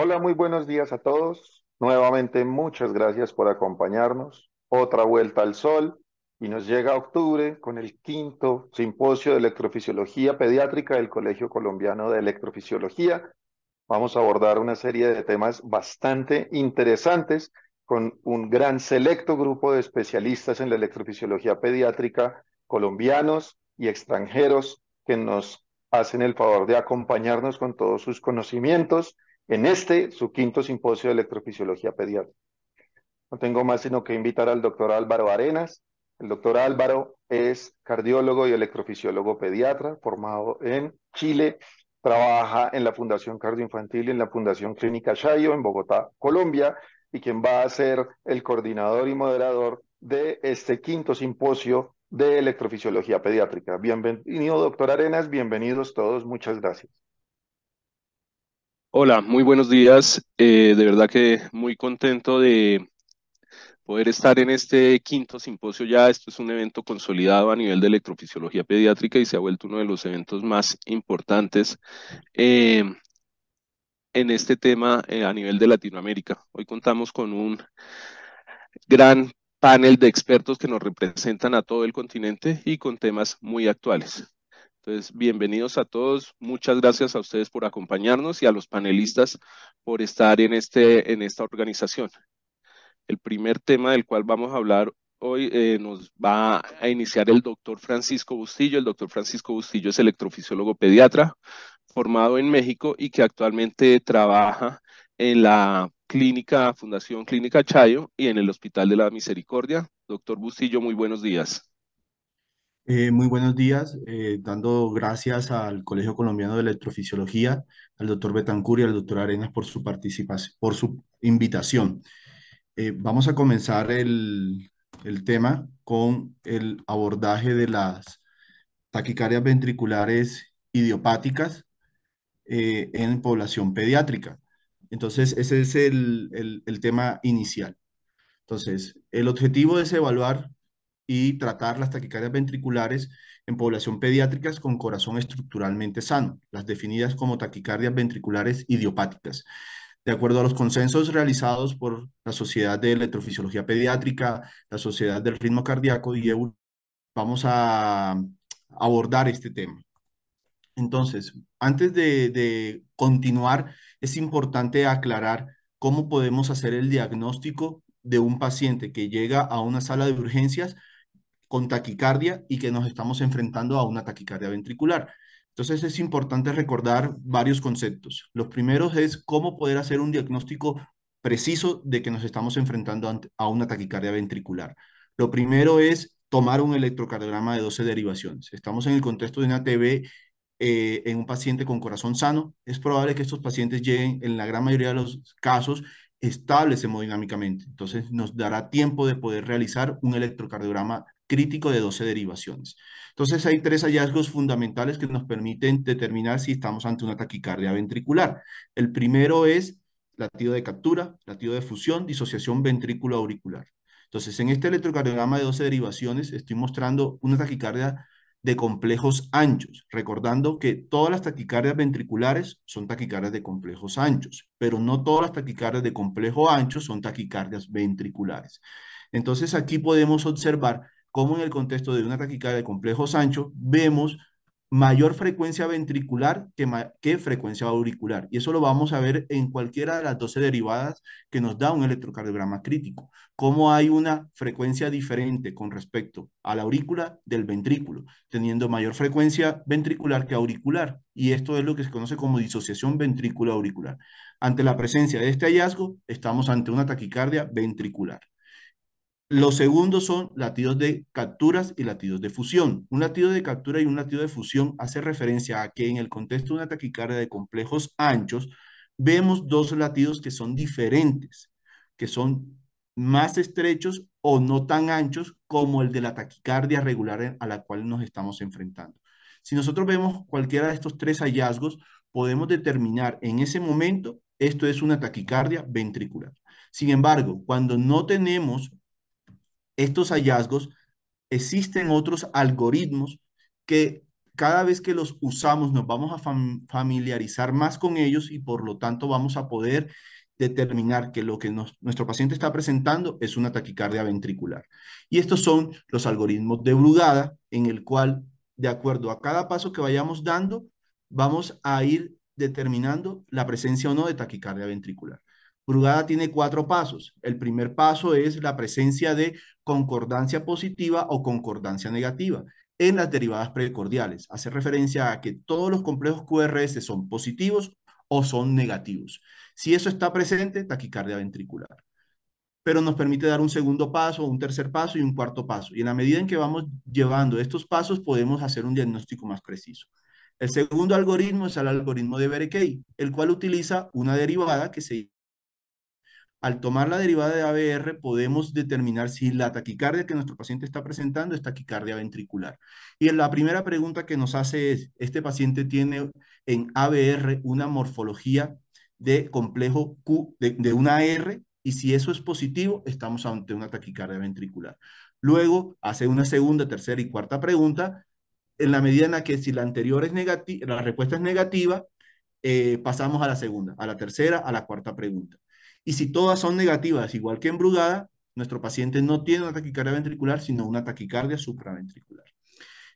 Hola, muy buenos días a todos. Nuevamente, muchas gracias por acompañarnos. Otra vuelta al sol y nos llega octubre con el quinto simposio de electrofisiología pediátrica del Colegio Colombiano de Electrofisiología. Vamos a abordar una serie de temas bastante interesantes con un gran selecto grupo de especialistas en la electrofisiología pediátrica, colombianos y extranjeros, que nos hacen el favor de acompañarnos con todos sus conocimientos en este, su quinto simposio de electrofisiología pediátrica. No tengo más sino que invitar al doctor Álvaro Arenas. El doctor Álvaro es cardiólogo y electrofisiólogo pediatra, formado en Chile. Trabaja en la Fundación Cardioinfantil y en la Fundación Clínica Chayo en Bogotá, Colombia, y quien va a ser el coordinador y moderador de este quinto simposio de electrofisiología pediátrica. Bienvenido, doctor Arenas, bienvenidos todos, muchas gracias. Hola, muy buenos días. Eh, de verdad que muy contento de poder estar en este quinto simposio ya. Esto es un evento consolidado a nivel de electrofisiología pediátrica y se ha vuelto uno de los eventos más importantes eh, en este tema eh, a nivel de Latinoamérica. Hoy contamos con un gran panel de expertos que nos representan a todo el continente y con temas muy actuales. Entonces, bienvenidos a todos. Muchas gracias a ustedes por acompañarnos y a los panelistas por estar en, este, en esta organización. El primer tema del cual vamos a hablar hoy eh, nos va a iniciar el doctor Francisco Bustillo. El doctor Francisco Bustillo es electrofisiólogo pediatra formado en México y que actualmente trabaja en la clínica, Fundación Clínica Chayo y en el Hospital de la Misericordia. Doctor Bustillo, muy buenos días. Eh, muy buenos días, eh, dando gracias al Colegio Colombiano de Electrofisiología, al doctor Betancur y al doctor Arenas por su participación, por su invitación. Eh, vamos a comenzar el, tema con el abordaje de las taquicardias ventriculares idiopáticas en población pediátrica. Entonces, ese es el tema inicial. Entonces, el objetivo es evaluar y tratar las taquicardias ventriculares en población pediátrica con corazón estructuralmente sano, las definidas como taquicardias ventriculares idiopáticas. De acuerdo a los consensos realizados por la Sociedad de Electrofisiología Pediátrica, la Sociedad del Ritmo Cardíaco y EU, vamos a abordar este tema. Entonces, antes de continuar, es importante aclarar cómo podemos hacer el diagnóstico de un paciente que llega a una sala de urgencias con taquicardia y que nos estamos enfrentando a una taquicardia ventricular. Entonces es importante recordar varios conceptos. Los primeros es cómo poder hacer un diagnóstico preciso de que nos estamos enfrentando a una taquicardia ventricular. Lo primero es tomar un electrocardiograma de 12 derivaciones. Estamos en el contexto de una TB eh, en un paciente con corazón sano. Es probable que estos pacientes lleguen, en la gran mayoría de los casos, estables hemodinámicamente. Entonces, nos dará tiempo de poder realizar un electrocardiograma crítico de 12 derivaciones. Entonces hay tres hallazgos fundamentales que nos permiten determinar si estamos ante una taquicardia ventricular. El primero es latido de captura, latido de fusión, disociación ventrículo-auricular. Entonces, en este electrocardiograma de 12 derivaciones estoy mostrando una taquicardia de complejos anchos, recordando que todas las taquicardias ventriculares son taquicardias de complejos anchos, pero no todas las taquicardias de complejo ancho son taquicardias ventriculares. Entonces, aquí podemos observar como en el contexto de una taquicardia de complejo Sancho vemos mayor frecuencia ventricular que, que, frecuencia auricular. Y eso lo vamos a ver en cualquiera de las 12 derivadas que nos da un electrocardiograma crítico. Cómo hay una frecuencia diferente con respecto a la aurícula del ventrículo, teniendo mayor frecuencia ventricular que auricular. Y esto es lo que se conoce como disociación ventricular auricular Ante la presencia de este hallazgo, estamos ante una taquicardia ventricular. Los segundos son latidos de capturas y latidos de fusión. Un latido de captura y un latido de fusión hace referencia a que en el contexto de una taquicardia de complejos anchos vemos dos latidos que son diferentes, que son más estrechos o no tan anchos como el de la taquicardia regular a la cual nos estamos enfrentando. Si nosotros vemos cualquiera de estos tres hallazgos, podemos determinar en ese momento esto es una taquicardia ventricular. Sin embargo, cuando no tenemos estos hallazgos, existen otros algoritmos que cada vez que los usamos nos vamos a familiarizar más con ellos y por lo tanto vamos a poder determinar que lo que nuestro paciente está presentando es una taquicardia ventricular. Y estos son los algoritmos de Brugada, en el cual, de acuerdo a cada paso que vayamos dando, vamos a ir determinando la presencia o no de taquicardia ventricular. Brugada tiene cuatro pasos. El primer paso es la presencia de concordancia positiva o concordancia negativa en las derivadas precordiales. Hace referencia a que todos los complejos QRS son positivos o son negativos. Si eso está presente, taquicardia ventricular. Pero nos permite dar un segundo paso, un tercer paso y un cuarto paso. Y en la medida en que vamos llevando estos pasos, podemos hacer un diagnóstico más preciso. El segundo algoritmo es el algoritmo de Berkey, el cual utiliza una derivada que se al tomar la derivada de ABR podemos determinar si la taquicardia que nuestro paciente está presentando es taquicardia ventricular. Y la primera pregunta que nos hace es, ¿este paciente tiene en ABR una morfología de complejo Q, de, una R? Y si eso es positivo, estamos ante una taquicardia ventricular. Luego hace una segunda, tercera y cuarta pregunta, en la medida en la que si la anterior es negativa, la respuesta es negativa, eh, pasamos a la segunda, a la tercera, a la cuarta pregunta. Y si todas son negativas, igual que embrugada, nuestro paciente no tiene una taquicardia ventricular, sino una taquicardia supraventricular.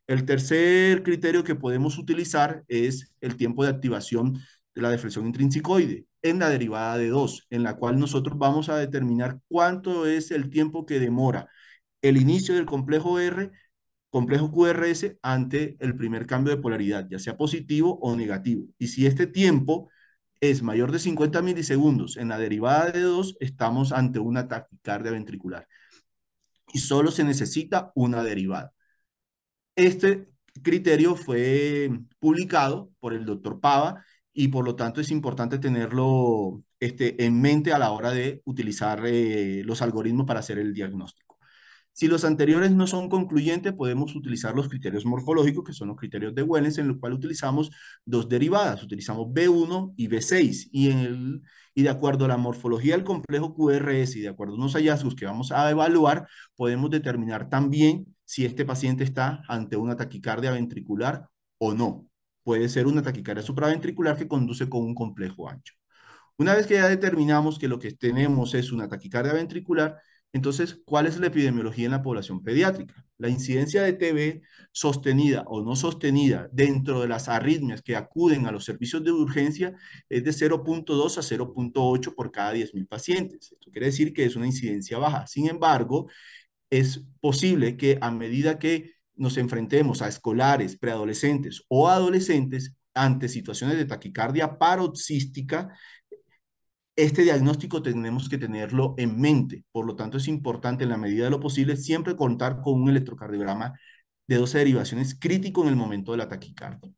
El tercer criterio que podemos utilizar es el tiempo de activación de la deflexión intrinsicoide en la derivada de 2, en la cual nosotros vamos a determinar cuánto es el tiempo que demora el inicio del complejo R, complejo QRS, ante el primer cambio de polaridad, ya sea positivo o negativo. Y si este tiempo es mayor de 50 milisegundos en la derivada de 2, estamos ante una taquicardia ventricular. Y solo se necesita una derivada. Este criterio fue publicado por el doctor Pava y por lo tanto es importante tenerlo este, en mente a la hora de utilizar eh, los algoritmos para hacer el diagnóstico. Si los anteriores no son concluyentes, podemos utilizar los criterios morfológicos, que son los criterios de Wellens, en los cuales utilizamos dos derivadas, utilizamos B1 y B6, y, y de acuerdo a la morfología del complejo QRS y de acuerdo a unos hallazgos que vamos a evaluar, podemos determinar también si este paciente está ante una taquicardia ventricular o no. Puede ser una taquicardia supraventricular que conduce con un complejo ancho. Una vez que ya determinamos que lo que tenemos es una taquicardia ventricular, entonces, ¿cuál es la epidemiología en la población pediátrica? La incidencia de TB sostenida o no sostenida dentro de las arritmias que acuden a los servicios de urgencia es de 0.2 a 0.8 por cada 10.000 pacientes. Esto quiere decir que es una incidencia baja. Sin embargo, es posible que a medida que nos enfrentemos a escolares, preadolescentes o adolescentes ante situaciones de taquicardia paroxística, este diagnóstico tenemos que tenerlo en mente, por lo tanto es importante en la medida de lo posible siempre contar con un electrocardiograma de 12 derivaciones crítico en el momento de la taquicardia.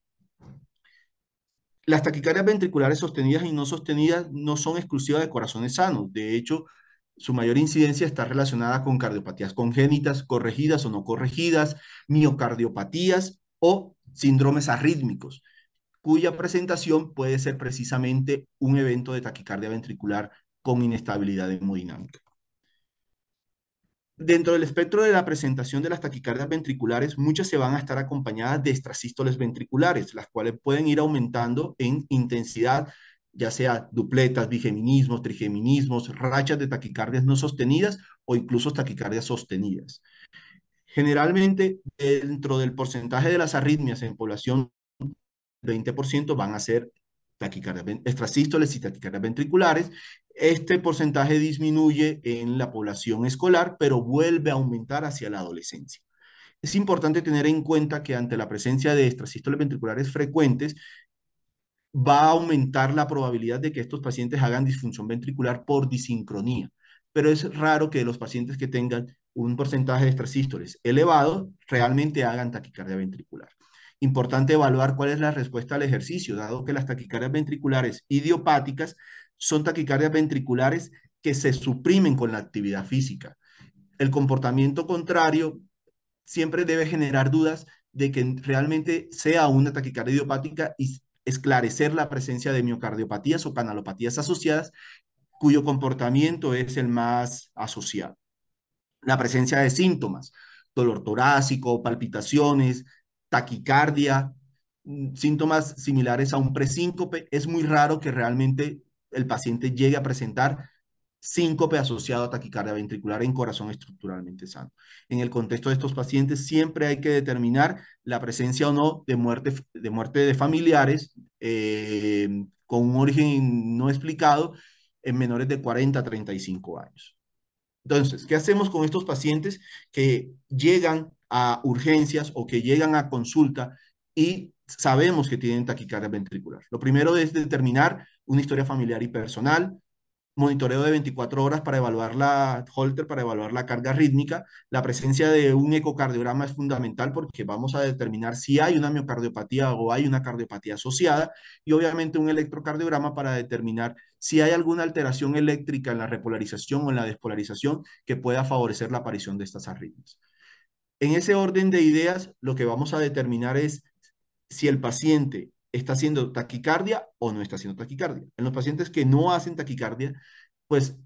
Las taquicardias ventriculares sostenidas y no sostenidas no son exclusivas de corazones sanos. De hecho, su mayor incidencia está relacionada con cardiopatías congénitas, corregidas o no corregidas, miocardiopatías o síndromes arrítmicos cuya presentación puede ser precisamente un evento de taquicardia ventricular con inestabilidad hemodinámica. Dentro del espectro de la presentación de las taquicardias ventriculares, muchas se van a estar acompañadas de extrasístoles ventriculares, las cuales pueden ir aumentando en intensidad, ya sea dupletas, bigeminismos, trigeminismos, rachas de taquicardias no sostenidas o incluso taquicardias sostenidas. Generalmente, dentro del porcentaje de las arritmias en población 20% van a ser taquicardia, extrasístoles y taquicardias ventriculares. Este porcentaje disminuye en la población escolar, pero vuelve a aumentar hacia la adolescencia. Es importante tener en cuenta que ante la presencia de extrasístoles ventriculares frecuentes, va a aumentar la probabilidad de que estos pacientes hagan disfunción ventricular por disincronía. Pero es raro que los pacientes que tengan un porcentaje de extrasístoles elevado realmente hagan taquicardia ventricular importante evaluar cuál es la respuesta al ejercicio, dado que las taquicardias ventriculares idiopáticas son taquicardias ventriculares que se suprimen con la actividad física. El comportamiento contrario siempre debe generar dudas de que realmente sea una taquicardia idiopática y esclarecer la presencia de miocardiopatías o canalopatías asociadas cuyo comportamiento es el más asociado. La presencia de síntomas, dolor torácico, palpitaciones, taquicardia, mm, síntomas similares a un presíncope. Es muy raro que realmente el paciente llegue a presentar síncope asociado a taquicardia ventricular en corazón estructuralmente sano. En el contexto de estos pacientes siempre hay que determinar la presencia o no de muerte de, muerte de familiares eh, con un origen no explicado en menores de 40 a 35 años. Entonces, ¿qué hacemos con estos pacientes que llegan a urgencias o que llegan a consulta y sabemos que tienen taquicardia ventricular. Lo primero es determinar una historia familiar y personal, monitoreo de 24 horas para evaluar la Holter, para evaluar la carga rítmica. La presencia de un ecocardiograma es fundamental porque vamos a determinar si hay una miocardiopatía o hay una cardiopatía asociada y obviamente un electrocardiograma para determinar si hay alguna alteración eléctrica en la repolarización o en la despolarización que pueda favorecer la aparición de estas arritmias. En ese orden de ideas, lo que vamos a determinar es si el paciente está haciendo taquicardia o no está haciendo taquicardia. En los pacientes que no hacen taquicardia, pues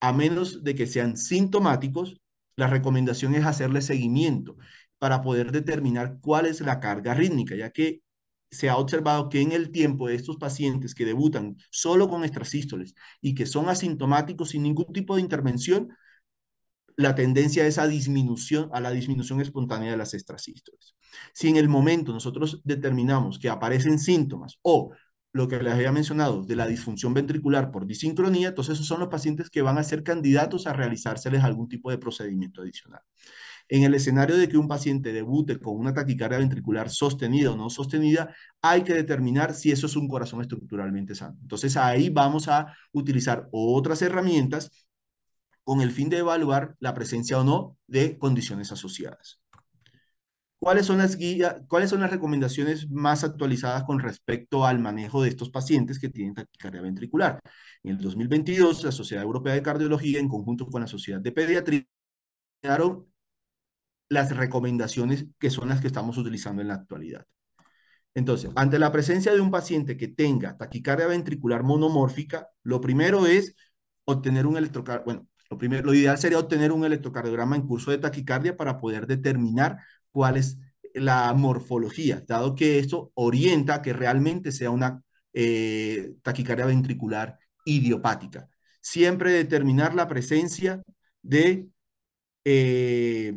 a menos de que sean sintomáticos, la recomendación es hacerle seguimiento para poder determinar cuál es la carga rítmica, ya que se ha observado que en el tiempo de estos pacientes que debutan solo con extrasístoles y que son asintomáticos sin ningún tipo de intervención, la tendencia es a, disminución, a la disminución espontánea de las extrasístoles. Si en el momento nosotros determinamos que aparecen síntomas o lo que les había mencionado de la disfunción ventricular por disincronía, entonces esos son los pacientes que van a ser candidatos a realizárseles algún tipo de procedimiento adicional. En el escenario de que un paciente debute con una taquicardia ventricular sostenida o no sostenida, hay que determinar si eso es un corazón estructuralmente sano. Entonces ahí vamos a utilizar otras herramientas con el fin de evaluar la presencia o no de condiciones asociadas. ¿Cuáles son, las ¿Cuáles son las recomendaciones más actualizadas con respecto al manejo de estos pacientes que tienen taquicardia ventricular? En el 2022, la Sociedad Europea de Cardiología, en conjunto con la Sociedad de Pediatría, dieron las recomendaciones que son las que estamos utilizando en la actualidad. Entonces, ante la presencia de un paciente que tenga taquicardia ventricular monomórfica, lo primero es obtener un electrocardiograma, bueno, lo, primero, lo ideal sería obtener un electrocardiograma en curso de taquicardia para poder determinar cuál es la morfología, dado que esto orienta a que realmente sea una eh, taquicardia ventricular idiopática. Siempre determinar la presencia de eh,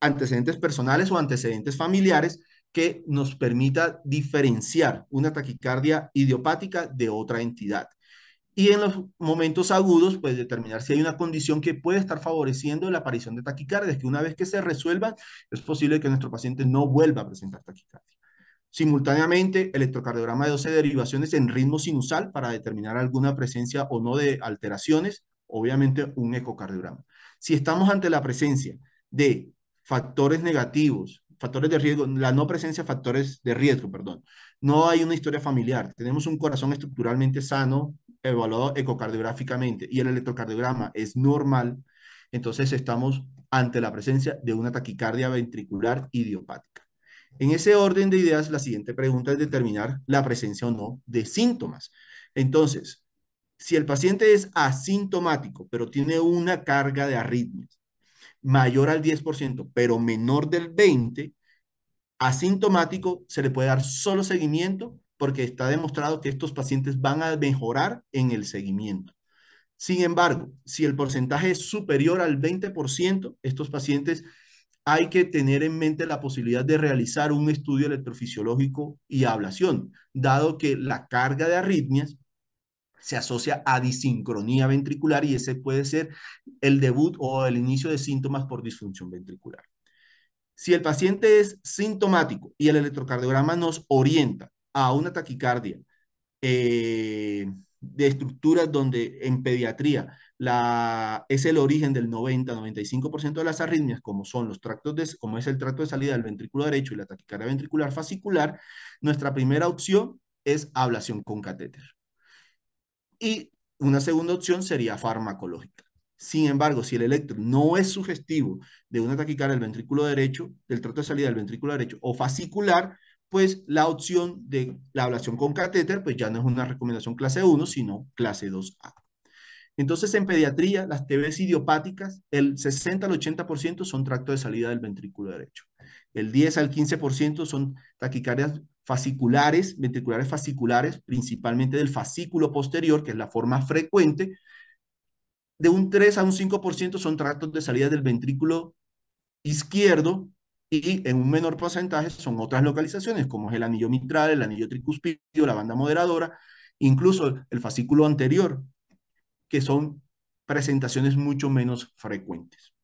antecedentes personales o antecedentes familiares que nos permita diferenciar una taquicardia idiopática de otra entidad y en los momentos agudos, pues determinar si hay una condición que puede estar favoreciendo la aparición de taquicardias, que una vez que se resuelvan, es posible que nuestro paciente no vuelva a presentar taquicardia. Simultáneamente, electrocardiograma de 12 derivaciones en ritmo sinusal para determinar alguna presencia o no de alteraciones, obviamente un ecocardiograma. Si estamos ante la presencia de factores negativos, factores de riesgo, la no presencia de factores de riesgo, perdón, no hay una historia familiar, tenemos un corazón estructuralmente sano, evaluado ecocardiográficamente y el electrocardiograma es normal, entonces estamos ante la presencia de una taquicardia ventricular idiopática. En ese orden de ideas, la siguiente pregunta es determinar la presencia o no de síntomas. Entonces, si el paciente es asintomático, pero tiene una carga de arritmias mayor al 10%, pero menor del 20%, asintomático se le puede dar solo seguimiento porque está demostrado que estos pacientes van a mejorar en el seguimiento. Sin embargo, si el porcentaje es superior al 20%, estos pacientes hay que tener en mente la posibilidad de realizar un estudio electrofisiológico y ablación, dado que la carga de arritmias se asocia a disincronía ventricular y ese puede ser el debut o el inicio de síntomas por disfunción ventricular. Si el paciente es sintomático y el electrocardiograma nos orienta a una taquicardia, eh, de estructuras donde en pediatría la, es el origen del 90-95% de las arritmias, como son los tractos como es el tracto de salida del ventrículo derecho y la taquicardia ventricular fascicular, nuestra primera opción es ablación con catéter. Y una segunda opción sería farmacológica. Sin embargo, si el electro no es sugestivo de una taquicardia del ventrículo derecho, del tracto de salida del ventrículo derecho o fascicular, pues la opción de la ablación con catéter, pues ya no es una recomendación clase 1, sino clase 2A. Entonces, en pediatría, las TBs idiopáticas, el 60 al 80% son tractos de salida del ventrículo derecho. El 10 al 15% son taquicardias fasciculares, ventriculares fasciculares, principalmente del fascículo posterior, que es la forma frecuente. De un 3 a un 5% son tractos de salida del ventrículo izquierdo y en un menor porcentaje son otras localizaciones, como es el anillo mitral, el anillo tricuspidio, la banda moderadora, incluso el fascículo anterior, que son presentaciones mucho menos frecuentes.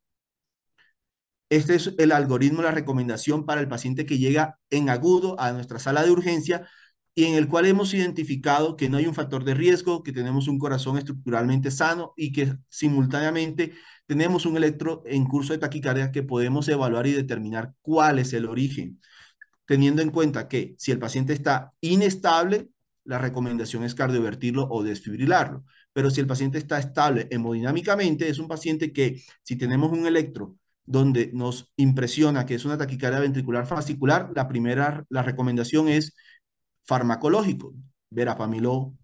Este es el algoritmo, la recomendación para el paciente que llega en agudo a nuestra sala de urgencia y en el cual hemos identificado que no hay un factor de riesgo, que tenemos un corazón estructuralmente sano y que simultáneamente tenemos un electro en curso de taquicardia que podemos evaluar y determinar cuál es el origen, teniendo en cuenta que si el paciente está inestable, la recomendación es cardiovertirlo o desfibrilarlo. Pero si el paciente está estable hemodinámicamente, es un paciente que si tenemos un electro donde nos impresiona que es una taquicardia ventricular fascicular, la primera, la recomendación es farmacológico, verapamilo,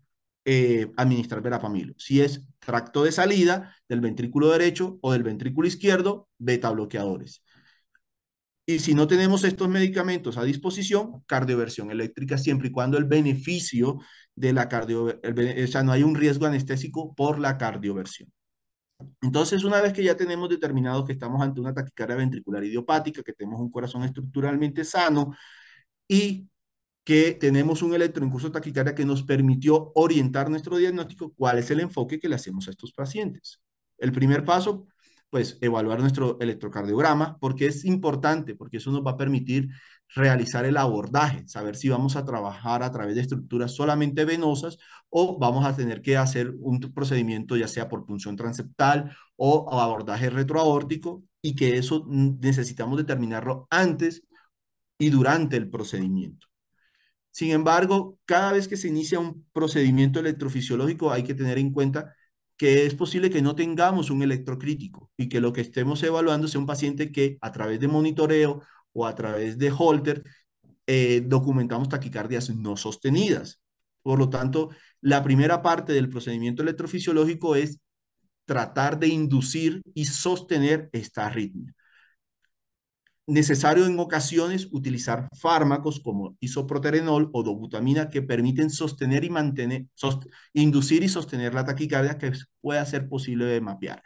eh, administrar verapamilo. Si es tracto de salida del ventrículo derecho o del ventrículo izquierdo, beta bloqueadores. Y si no tenemos estos medicamentos a disposición, cardioversión eléctrica, siempre y cuando el beneficio de la cardioversión, o sea, no hay un riesgo anestésico por la cardioversión. Entonces, una vez que ya tenemos determinado que estamos ante una taquicardia ventricular idiopática, que tenemos un corazón estructuralmente sano y que tenemos un electroincurso taquicardia que nos permitió orientar nuestro diagnóstico, cuál es el enfoque que le hacemos a estos pacientes. El primer paso, pues evaluar nuestro electrocardiograma, porque es importante, porque eso nos va a permitir realizar el abordaje, saber si vamos a trabajar a través de estructuras solamente venosas o vamos a tener que hacer un procedimiento ya sea por punción transeptal o abordaje retroaórtico y que eso necesitamos determinarlo antes y durante el procedimiento. Sin embargo, cada vez que se inicia un procedimiento electrofisiológico hay que tener en cuenta que es posible que no tengamos un electrocrítico y que lo que estemos evaluando sea un paciente que a través de monitoreo o a través de holter eh, documentamos taquicardias no sostenidas. Por lo tanto, la primera parte del procedimiento electrofisiológico es tratar de inducir y sostener esta arritmia necesario en ocasiones utilizar fármacos como isoproterenol o dobutamina que permiten sostener y mantener, inducir y sostener la taquicardia que pueda ser posible de mapear.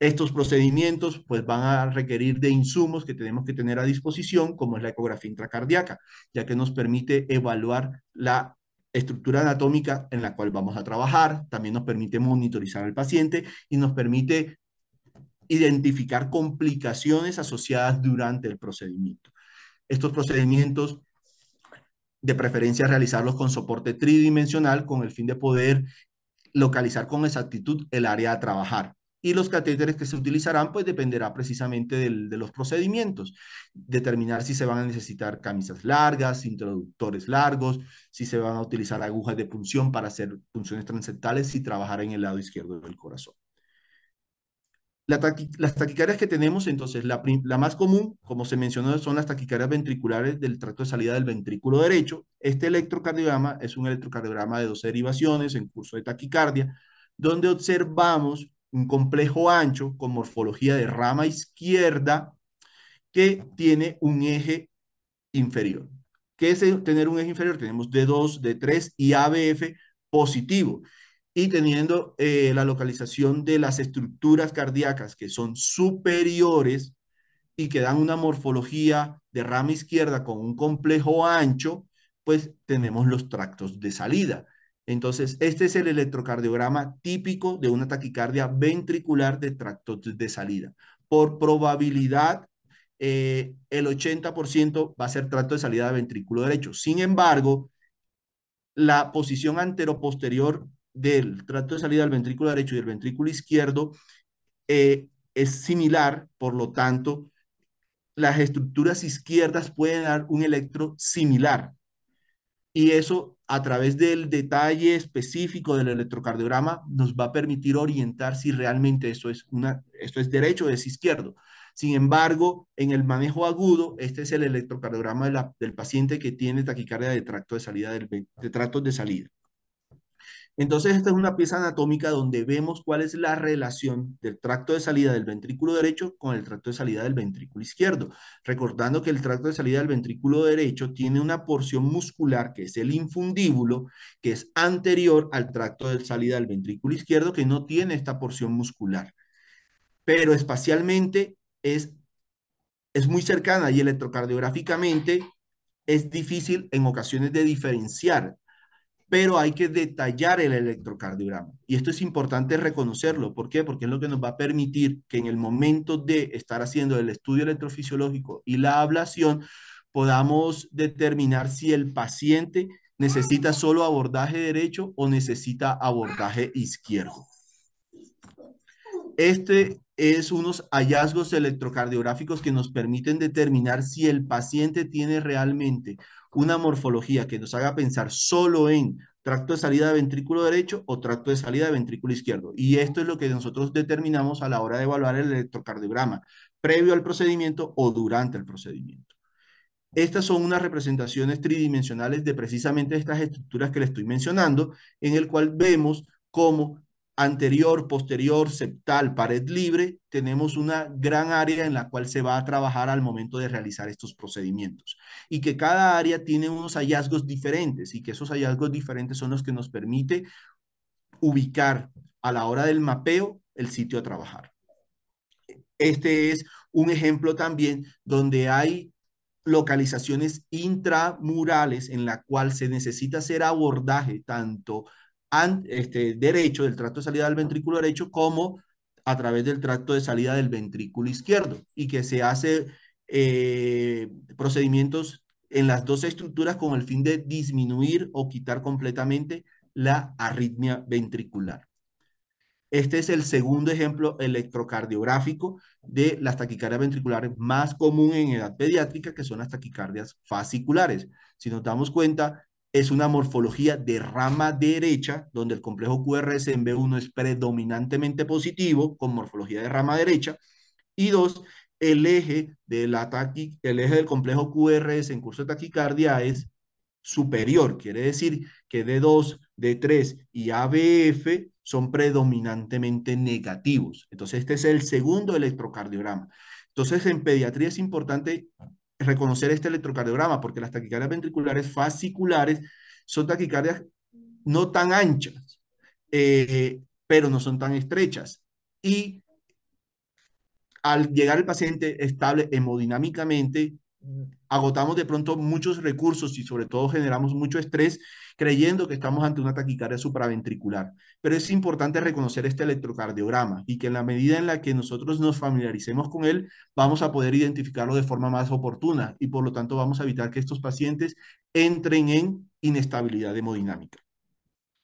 Estos procedimientos pues, van a requerir de insumos que tenemos que tener a disposición, como es la ecografía intracardíaca, ya que nos permite evaluar la estructura anatómica en la cual vamos a trabajar, también nos permite monitorizar al paciente y nos permite identificar complicaciones asociadas durante el procedimiento. Estos procedimientos de preferencia realizarlos con soporte tridimensional con el fin de poder localizar con exactitud el área a trabajar. Y los catéteres que se utilizarán, pues dependerá precisamente de los procedimientos. Determinar si se van a necesitar camisas largas, introductores largos, si se van a utilizar agujas de punción para hacer punciones transectales y trabajar en el lado izquierdo del corazón las taquicardias que tenemos, entonces, la, la, más común, como se mencionó, son las taquicardias ventriculares del tracto de salida del ventrículo derecho. Este electrocardiograma es un electrocardiograma de dos derivaciones en curso de taquicardia, donde observamos un complejo ancho con morfología de rama izquierda que tiene un eje inferior. ¿Qué es tener un eje inferior? Tenemos D2, D3 y ABF positivo y teniendo eh, la localización de las estructuras cardíacas que son superiores y que dan una morfología de rama izquierda con un complejo ancho, pues tenemos los tractos de salida. Entonces, este es el electrocardiograma típico de una taquicardia ventricular de tractos de salida. Por probabilidad, eh, el 80% va a ser tracto de salida de ventrículo derecho. Sin embargo, la posición anteroposterior del trato de salida del ventrículo derecho y del ventrículo izquierdo eh, es similar, por lo tanto, las estructuras izquierdas pueden dar un electro similar. Y eso a través del detalle específico del electrocardiograma nos va a permitir orientar si realmente eso es, una, esto es derecho o es izquierdo. Sin embargo, en el manejo agudo, este es el electrocardiograma del paciente que tiene taquicardia de tracto de salida del, de de salida. Entonces, esta es una pieza anatómica donde vemos cuál es la relación del tracto de salida del ventrículo derecho con el tracto de salida del ventrículo izquierdo. Recordando que el tracto de salida del ventrículo derecho tiene una porción muscular que es el infundíbulo, que es anterior al tracto de salida del ventrículo izquierdo, que no tiene esta porción muscular. Pero espacialmente es, es muy cercana y electrocardiográficamente es difícil en ocasiones de diferenciar pero hay que detallar el electrocardiograma. Y esto es importante reconocerlo. ¿Por qué? Porque es lo que nos va a permitir que en el momento de estar haciendo el estudio electrofisiológico y la ablación, podamos determinar si el paciente necesita solo abordaje derecho o necesita abordaje izquierdo. Este es unos hallazgos electrocardiográficos que nos permiten determinar si el paciente tiene realmente una morfología que nos haga pensar solo en tracto de salida de ventrículo derecho o tracto de salida de ventrículo izquierdo. Y esto es lo que nosotros determinamos a la hora de evaluar el electrocardiograma, previo al procedimiento o durante el procedimiento. Estas son unas representaciones tridimensionales de precisamente estas estructuras que le estoy mencionando, en el cual vemos cómo anterior, posterior, septal, pared libre, tenemos una gran área en la cual se va a trabajar al momento de realizar estos procedimientos y que cada área tiene unos hallazgos diferentes y que esos hallazgos diferentes son los que nos permite ubicar a la hora del mapeo el sitio a trabajar. Este es un ejemplo también donde hay localizaciones intramurales en la cual se necesita hacer abordaje tanto este, derecho, del tracto de salida del ventrículo derecho, como a través del tracto de salida del ventrículo izquierdo y que se hace eh, procedimientos en las dos estructuras con el fin de disminuir o quitar completamente la arritmia ventricular. Este es el segundo ejemplo electrocardiográfico de las taquicardias ventriculares más común en edad pediátrica, que son las taquicardias fasciculares. Si nos damos cuenta, es una morfología de rama derecha, donde el complejo QRS en b 1 es predominantemente positivo, con morfología de rama derecha, y dos, el eje, del ataque, el eje del complejo QRS en curso de taquicardia es superior, quiere decir que D2, D3 y ABF son predominantemente negativos. Entonces, este es el segundo electrocardiograma. Entonces, en pediatría es importante reconocer este electrocardiograma, porque las taquicardias ventriculares fasciculares son taquicardias no tan anchas, eh, pero no son tan estrechas. Y al llegar el paciente estable hemodinámicamente, agotamos de pronto muchos recursos y sobre todo generamos mucho estrés creyendo que estamos ante una taquicardia supraventricular. Pero es importante reconocer este electrocardiograma y que en la medida en la que nosotros nos familiaricemos con él, vamos a poder identificarlo de forma más oportuna y por lo tanto vamos a evitar que estos pacientes entren en inestabilidad hemodinámica.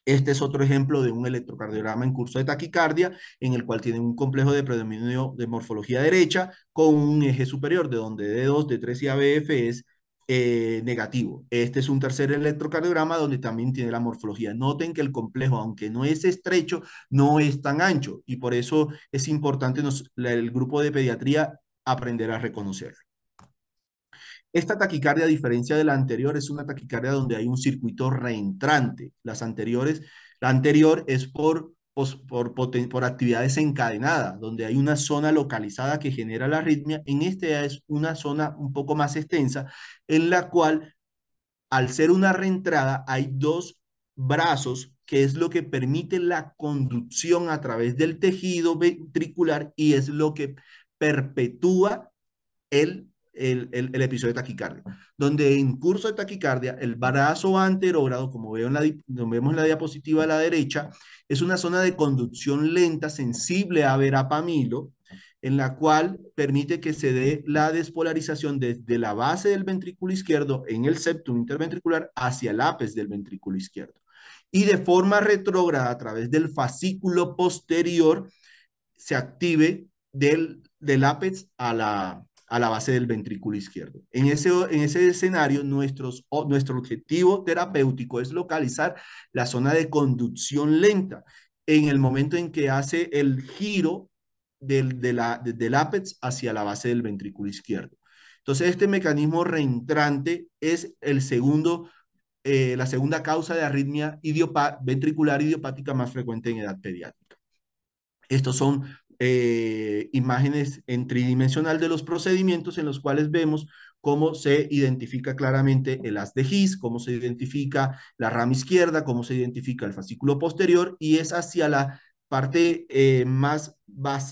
Este es otro ejemplo de un electrocardiograma en curso de taquicardia, en el cual tiene un complejo de predominio de morfología derecha con un eje superior, de donde D2, D3 y ABF es eh, negativo. Este es un tercer electrocardiograma donde también tiene la morfología. Noten que el complejo, aunque no es estrecho, no es tan ancho y por eso es importante el grupo de pediatría aprender a reconocerlo. Esta taquicardia, a diferencia de la anterior, es una taquicardia donde hay un circuito reentrante. Las anteriores, la anterior es por, por, por, por actividad desencadenada, donde hay una zona localizada que genera la arritmia. En esta es una zona un poco más extensa, en la cual, al ser una reentrada, hay dos brazos que es lo que permite la conducción a través del tejido ventricular y es lo que perpetúa el el, episodio de taquicardia, donde en curso de taquicardia, el brazo anterogrado como, veo la, vemos en la diapositiva a la derecha, es una zona de conducción lenta sensible a verapamilo, en la cual permite que se dé la despolarización desde la base del ventrículo izquierdo en el septum interventricular hacia el ápice del ventrículo izquierdo. Y de forma retrógrada, a través del fascículo posterior, se active del, del ápice a la, a la base del ventrículo izquierdo. En ese, en ese escenario, nuestro objetivo terapéutico es localizar la zona de conducción lenta en el momento en que hace el giro del, de del ápex hacia la base del ventrículo izquierdo. Entonces, este mecanismo reentrante es el segundo, eh, la segunda causa de arritmia ventricular idiopática más frecuente en edad pediátrica. Estos son eh, imágenes en tridimensional de los procedimientos en los cuales vemos cómo se identifica claramente el as de gis, cómo se identifica la rama izquierda, cómo se identifica el fascículo posterior y es hacia la parte eh, más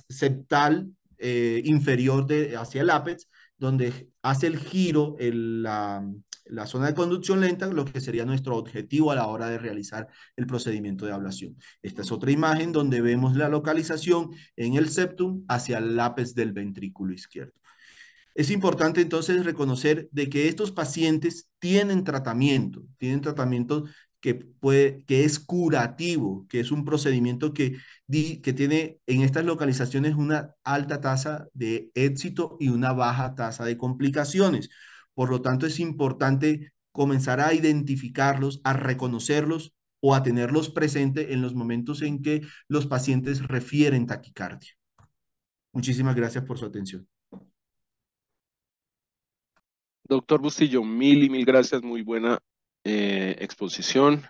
septal eh, inferior de, hacia el ápice, donde hace el giro el, la, la zona de conducción lenta, lo que sería nuestro objetivo a la hora de realizar el procedimiento de ablación. Esta es otra imagen donde vemos la localización en el septum hacia el lápiz del ventrículo izquierdo. Es importante entonces reconocer de que estos pacientes tienen tratamiento, tienen tratamiento que, puede, que es curativo, que es un procedimiento que, que tiene en estas localizaciones una alta tasa de éxito y una baja tasa de complicaciones. Por lo tanto, es importante comenzar a identificarlos, a reconocerlos o a tenerlos presente en los momentos en que los pacientes refieren taquicardia. Muchísimas gracias por su atención. Doctor Bustillo, mil y mil gracias, muy buena eh, exposición.